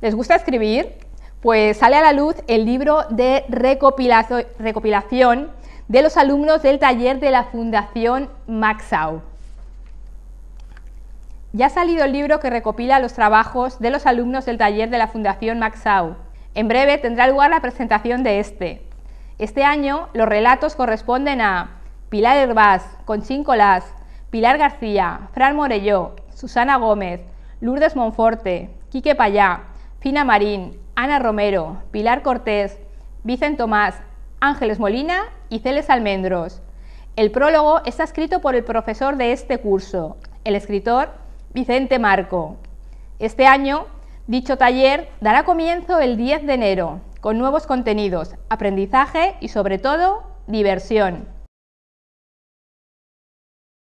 les gusta escribir, pues sale a la luz el libro de recopilación de los alumnos del taller de la Fundación Maxau. Ya ha salido el libro que recopila los trabajos de los alumnos del taller de la Fundación Maxau. En breve tendrá lugar la presentación de este. Este año los relatos corresponden a Pilar Herbás, Conchín Colás, Pilar García, Fran Morelló, Susana Gómez, Lourdes Monforte, Quique Payá, Fina Marín, Ana Romero, Pilar Cortés, Vicent Tomás, Ángeles Molina y Celes Almendros. El prólogo está escrito por el profesor de este curso, el escritor Vicente Marco. Este año, dicho taller dará comienzo el 10 de enero, con nuevos contenidos, aprendizaje y sobre todo diversión.